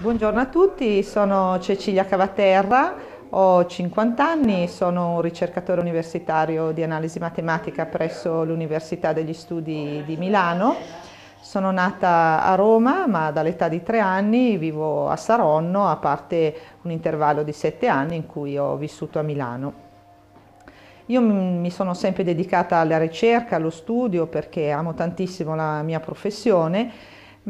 Buongiorno a tutti, sono Cecilia Cavaterra, ho 50 anni, sono un ricercatore universitario di analisi matematica presso l'Università degli Studi di Milano. Sono nata a Roma, ma dall'età di tre anni vivo a Saronno, a parte un intervallo di sette anni in cui ho vissuto a Milano. Io mi sono sempre dedicata alla ricerca, allo studio, perché amo tantissimo la mia professione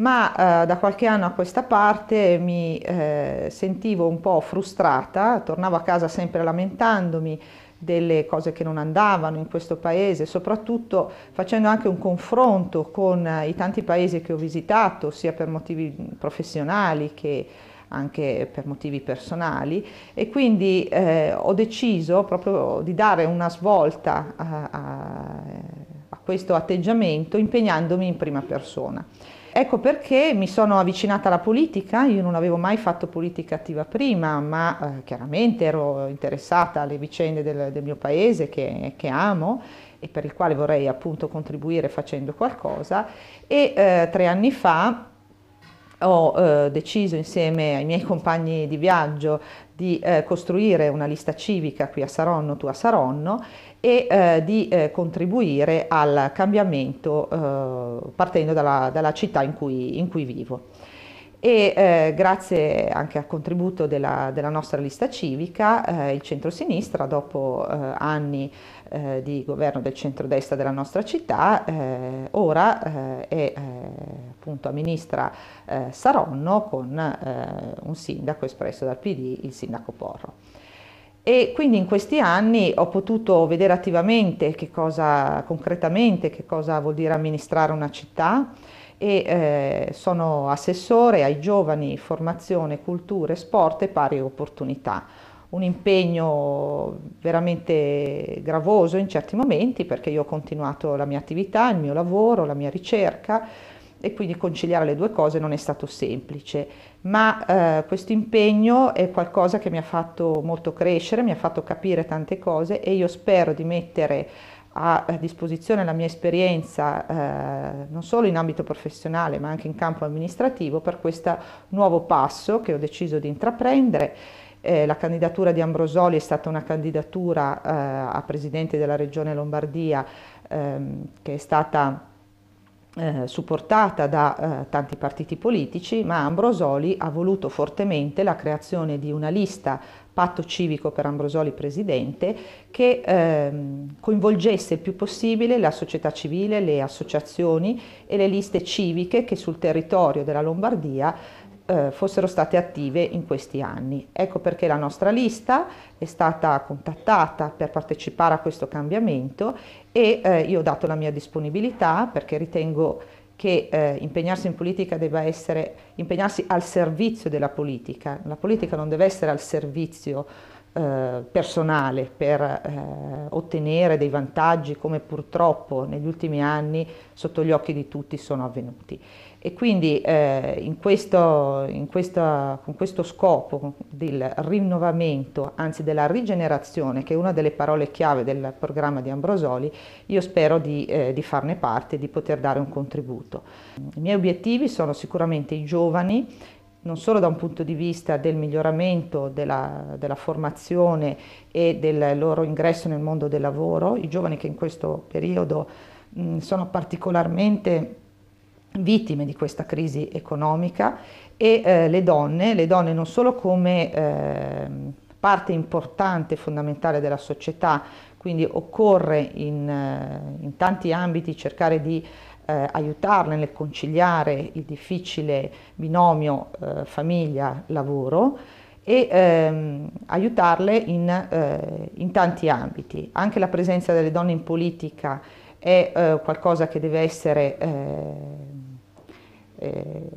ma eh, da qualche anno a questa parte mi eh, sentivo un po' frustrata, tornavo a casa sempre lamentandomi delle cose che non andavano in questo paese, soprattutto facendo anche un confronto con i tanti paesi che ho visitato, sia per motivi professionali che anche per motivi personali e quindi eh, ho deciso proprio di dare una svolta a, a, a questo atteggiamento impegnandomi in prima persona. Ecco perché mi sono avvicinata alla politica, io non avevo mai fatto politica attiva prima, ma eh, chiaramente ero interessata alle vicende del, del mio paese che, che, amo e per il quale vorrei appunto contribuire facendo qualcosa e eh, tre anni fa ho eh, deciso insieme ai miei compagni di viaggio di eh, costruire una lista civica qui a Saronno, tu a Saronno e eh, di eh, contribuire al cambiamento eh, partendo dalla, dalla città in cui, in cui vivo e eh, grazie anche al contributo della, della nostra lista civica eh, il centro-sinistra dopo eh, anni eh, di governo del centro-destra della nostra città eh, ora eh, è appunto amministra Saronno con un sindaco espresso dal PD, il sindaco Porro. E quindi in questi anni ho potuto vedere attivamente che cosa concretamente che cosa vuol dire amministrare una città, e eh, sono assessore ai giovani, formazione, cultura, sport e pari opportunità. Un impegno veramente gravoso in certi momenti perché io ho continuato la mia attività, il mio lavoro, la mia ricerca e quindi conciliare le due cose non è stato semplice, ma eh, questo impegno è qualcosa che mi ha fatto molto crescere, mi ha fatto capire tante cose e io spero di mettere eh, a disposizione la mia esperienza eh, non solo in ambito professionale ma anche in campo amministrativo per questo nuovo passo che ho deciso di intraprendere. Eh, la candidatura di Ambrosoli è stata una candidatura eh, a Presidente della Regione Lombardia ehm, che è stata eh, supportata da eh, tanti partiti politici, ma Ambrosoli ha voluto fortemente la creazione di una lista patto civico per Ambrosoli presidente che ehm, coinvolgesse il più possibile la società civile, le associazioni e le liste civiche che sul territorio della Lombardia eh, fossero state attive in questi anni. Ecco perché la nostra lista è stata contattata per partecipare a questo cambiamento e eh, io ho dato la mia disponibilità perché ritengo che eh, impegnarsi in politica debba essere impegnarsi al servizio della politica. La politica non deve essere al servizio eh, personale per eh, ottenere dei vantaggi come purtroppo negli ultimi anni sotto gli occhi di tutti sono avvenuti. E quindi eh, in questo, in questa, con questo scopo del rinnovamento, anzi della rigenerazione, che è una delle parole chiave del programma di Ambrosoli, io spero di, eh, di farne parte e di poter dare un contributo. I miei obiettivi sono sicuramente i giovani, non solo da un punto di vista del miglioramento della, della, formazione e del loro ingresso nel mondo del lavoro, i giovani che in questo periodo mh, sono particolarmente vittime di questa crisi economica e eh, le donne, le donne non solo come eh, parte importante e fondamentale della società, quindi occorre in, eh, in tanti ambiti cercare di eh, aiutarle nel conciliare il difficile binomio eh, famiglia-lavoro e ehm, aiutarle in, eh, in, tanti ambiti. Anche la presenza delle donne in politica è eh, qualcosa che deve essere ehm, eh,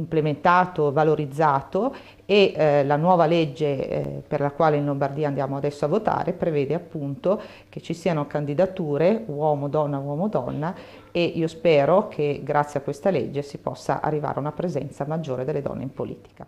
implementato, valorizzato e eh, la nuova legge eh, per la quale in Lombardia andiamo adesso a votare prevede appunto che ci siano candidature uomo-donna, uomo-donna e io spero che grazie a questa legge si possa arrivare a una presenza maggiore delle donne in politica.